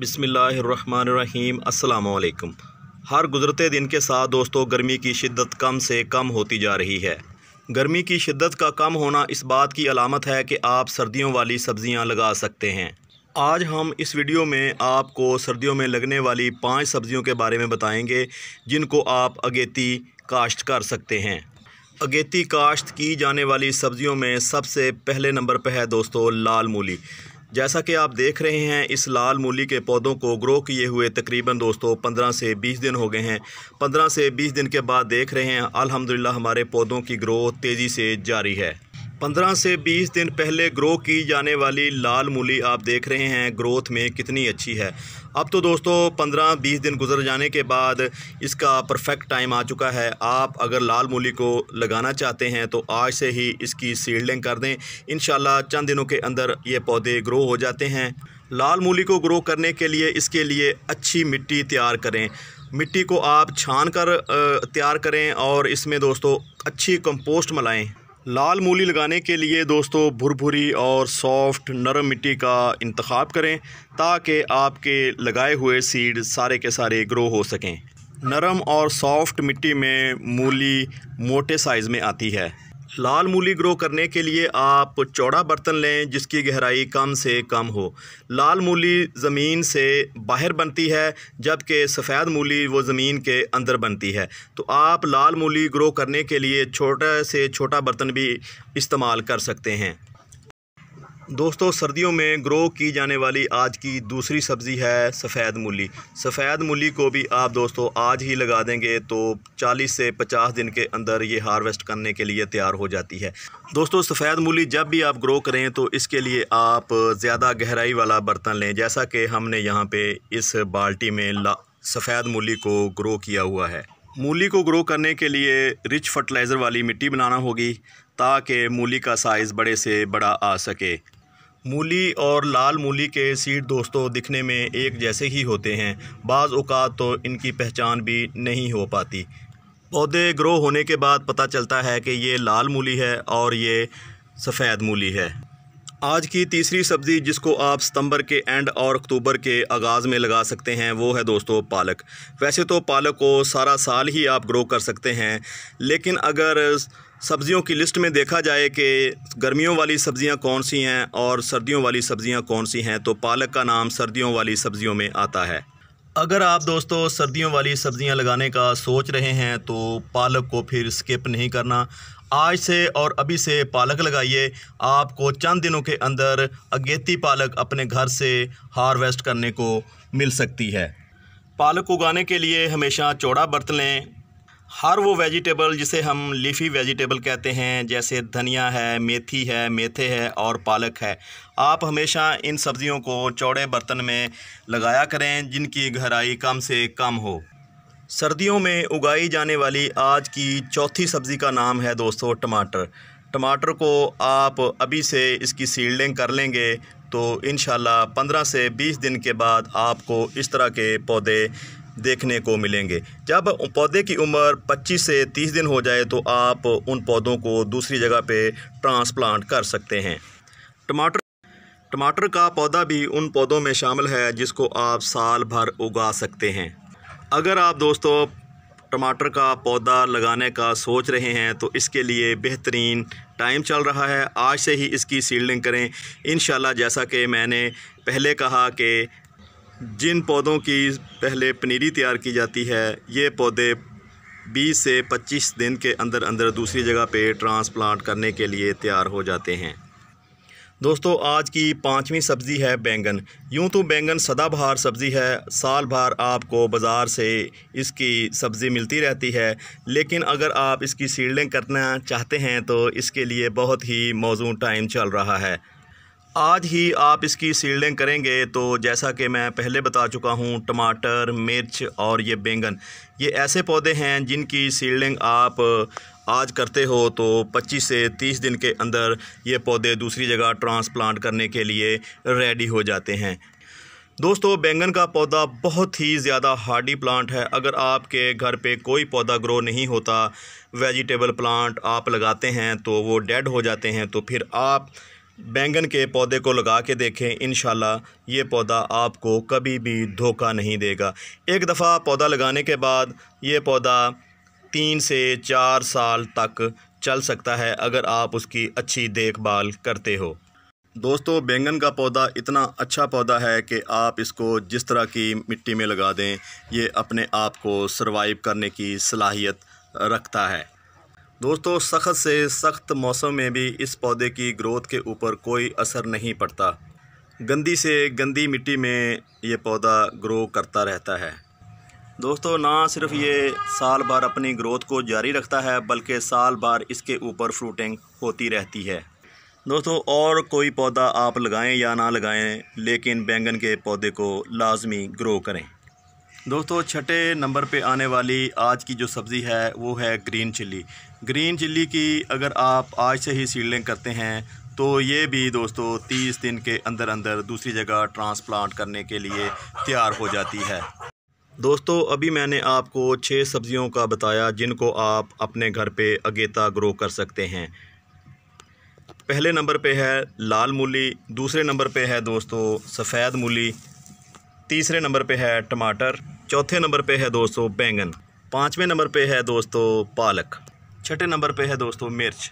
बिसमीम् अल्लाम हर गुज़रते दिन के साथ दोस्तों गर्मी की शिद्दत कम से कम होती जा रही है गर्मी की शिद्दत का कम होना इस बात की अलामत है कि आप सर्दियों वाली सब्ज़ियां लगा सकते हैं आज हम इस वीडियो में आपको सर्दियों में लगने वाली पांच सब्ज़ियों के बारे में बताएंगे जिनको आप अगेती काश्त कर सकते हैं अगेती काश्त की जाने वाली सब्ज़ियों में सबसे पहले नंबर पर है दोस्तों लाल मूली जैसा कि आप देख रहे हैं इस लाल मूली के पौधों को ग्रो किए हुए तकरीबन दोस्तों पंद्रह से बीस दिन हो गए हैं पंद्रह से बीस दिन के बाद देख रहे हैं अलहमदिल्ला हमारे पौधों की ग्रोथ तेज़ी से जारी है पंद्रह से बीस दिन पहले ग्रो की जाने वाली लाल मूली आप देख रहे हैं ग्रोथ में कितनी अच्छी है अब तो दोस्तों पंद्रह बीस दिन गुजर जाने के बाद इसका परफेक्ट टाइम आ चुका है आप अगर लाल मूली को लगाना चाहते हैं तो आज से ही इसकी सीडलिंग कर दें इन चंद दिनों के अंदर ये पौधे ग्रो हो जाते हैं लाल मूली को ग्रो करने के लिए इसके लिए अच्छी मिट्टी तैयार करें मिट्टी को आप छान कर तैयार करें और इसमें दोस्तों अच्छी कंपोस्ट मिलाएं लाल मूली लगाने के लिए दोस्तों भुरभुरी और सॉफ्ट नरम मिट्टी का इंतखब करें ताकि आपके लगाए हुए सीड सारे के सारे ग्रो हो सकें नरम और सॉफ्ट मिट्टी में मूली मोटे साइज़ में आती है लाल मूली ग्रो करने के लिए आप चौड़ा बर्तन लें जिसकी गहराई कम से कम हो लाल मूली ज़मीन से बाहर बनती है जबकि सफ़ेद मूली वो ज़मीन के अंदर बनती है तो आप लाल मूली ग्रो करने के लिए छोटा से छोटा बर्तन भी इस्तेमाल कर सकते हैं दोस्तों सर्दियों में ग्रो की जाने वाली आज की दूसरी सब्ज़ी है सफ़ेद मूली सफ़ेद मूली को भी आप दोस्तों आज ही लगा देंगे तो 40 से 50 दिन के अंदर ये हार्वेस्ट करने के लिए तैयार हो जाती है दोस्तों सफ़ेद मूली जब भी आप ग्रो करें तो इसके लिए आप ज़्यादा गहराई वाला बर्तन लें जैसा कि हमने यहाँ पर इस बाल्टी में सफ़ेद मूली को ग्रो किया हुआ है मूली को ग्रो करने के लिए रिच फर्टिलाइज़र वाली मिट्टी बनाना होगी ताकि मूली का साइज़ बड़े से बड़ा आ सके मूली और लाल मूली के सीड दोस्तों दिखने में एक जैसे ही होते हैं बाज़ अवत तो इनकी पहचान भी नहीं हो पाती पौधे ग्रो होने के बाद पता चलता है कि ये लाल मूली है और ये सफ़ेद मूली है आज की तीसरी सब्ज़ी जिसको आप सितंबर के एंड और अक्टूबर के आगाज़ में लगा सकते हैं वो है दोस्तों पालक वैसे तो पालक को सारा साल ही आप ग्रो कर सकते हैं लेकिन अगर सब्ज़ियों की लिस्ट में देखा जाए कि गर्मियों वाली सब्ज़ियां कौन सी हैं और सर्दियों वाली सब्ज़ियां कौन सी हैं तो पालक का नाम सर्दियों वाली सब्ज़ियों में आता है अगर आप दोस्तों सर्दियों वाली सब्ज़ियां लगाने का सोच रहे हैं तो पालक को फिर स्किप नहीं करना आज से और अभी से पालक लगाइए आपको चंद दिनों के अंदर अगेती पालक अपने घर से हार्वेस्ट करने को मिल सकती है पालक उगाने के लिए हमेशा चौड़ा बर्तन लें हर वो वेजिटेबल जिसे हम लीफी वेजिटेबल कहते हैं जैसे धनिया है मेथी है मेथे है और पालक है आप हमेशा इन सब्ज़ियों को चौड़े बर्तन में लगाया करें जिनकी गहराई कम से कम हो सर्दियों में उगाई जाने वाली आज की चौथी सब्ज़ी का नाम है दोस्तों टमाटर टमाटर को आप अभी से इसकी सील्डिंग कर लेंगे तो इन 15 से 20 दिन के बाद आपको इस तरह के पौधे देखने को मिलेंगे जब पौधे की उम्र 25 से 30 दिन हो जाए तो आप उन पौधों को दूसरी जगह पे ट्रांसप्लांट कर सकते हैं टमाटर टमाटर का पौधा भी उन पौधों में शामिल है जिसको आप साल भर उगा सकते हैं अगर आप दोस्तों टमाटर का पौधा लगाने का सोच रहे हैं तो इसके लिए बेहतरीन टाइम चल रहा है आज से ही इसकी सील्डिंग करें इन जैसा कि मैंने पहले कहा कि जिन पौधों की पहले पनीरी तैयार की जाती है ये पौधे 20 से 25 दिन के अंदर अंदर दूसरी जगह पे ट्रांसप्लांट करने के लिए तैयार हो जाते हैं दोस्तों आज की पाँचवीं सब्ज़ी है बैंगन यूं तो बैंगन सदाबहार सब्ज़ी है साल भर आपको बाज़ार से इसकी सब्ज़ी मिलती रहती है लेकिन अगर आप इसकी सीडलिंग करना चाहते हैं तो इसके लिए बहुत ही मौजूद टाइम चल रहा है आज ही आप इसकी सील्डिंग करेंगे तो जैसा कि मैं पहले बता चुका हूँ टमाटर मिर्च और ये बैंगन ये ऐसे पौधे हैं जिनकी सील्डिंग आप आज करते हो तो 25 से 30 दिन के अंदर ये पौधे दूसरी जगह ट्रांसप्लांट करने के लिए रेडी हो जाते हैं दोस्तों बैंगन का पौधा बहुत ही ज़्यादा हार्डी प्लांट है अगर आपके घर पे कोई पौधा ग्रो नहीं होता वेजिटेबल प्लांट आप लगाते हैं तो वो डेड हो जाते हैं तो फिर आप बैंगन के पौधे को लगा के देखें इन ये पौधा आपको कभी भी धोखा नहीं देगा एक दफ़ा पौधा लगाने के बाद ये पौधा तीन से चार साल तक चल सकता है अगर आप उसकी अच्छी देखभाल करते हो दोस्तों बैंगन का पौधा इतना अच्छा पौधा है कि आप इसको जिस तरह की मिट्टी में लगा दें ये अपने आप को सर्वाइव करने की सलाहियत रखता है दोस्तों सख्त से सख्त मौसम में भी इस पौधे की ग्रोथ के ऊपर कोई असर नहीं पड़ता गंदी से गंदी मिट्टी में ये पौधा ग्रो करता रहता है दोस्तों ना सिर्फ ये साल भर अपनी ग्रोथ को जारी रखता है बल्कि साल भर इसके ऊपर फ्रूटिंग होती रहती है दोस्तों और कोई पौधा आप लगाएं या ना लगाएं लेकिन बैंगन के पौधे को लाजमी ग्रो करें दोस्तों छठे नंबर पे आने वाली आज की जो सब्ज़ी है वो है ग्रीन चिल्ली ग्रीन चिल्ली की अगर आप आज से ही सीडलिंग करते हैं तो ये भी दोस्तों तीस दिन के अंदर अंदर दूसरी जगह ट्रांसप्लांट करने के लिए तैयार हो जाती है दोस्तों अभी मैंने आपको छः सब्ज़ियों का बताया जिनको आप अपने घर पे अगेता ग्रो कर सकते हैं पहले नंबर पे है लाल मूली दूसरे नंबर पे है दोस्तों सफ़ेद मूली तीसरे नंबर पे है टमाटर चौथे नंबर पे है दोस्तों बैंगन पाँचवें नंबर पे है दोस्तों पालक छठे नंबर पे है दोस्तों मिर्च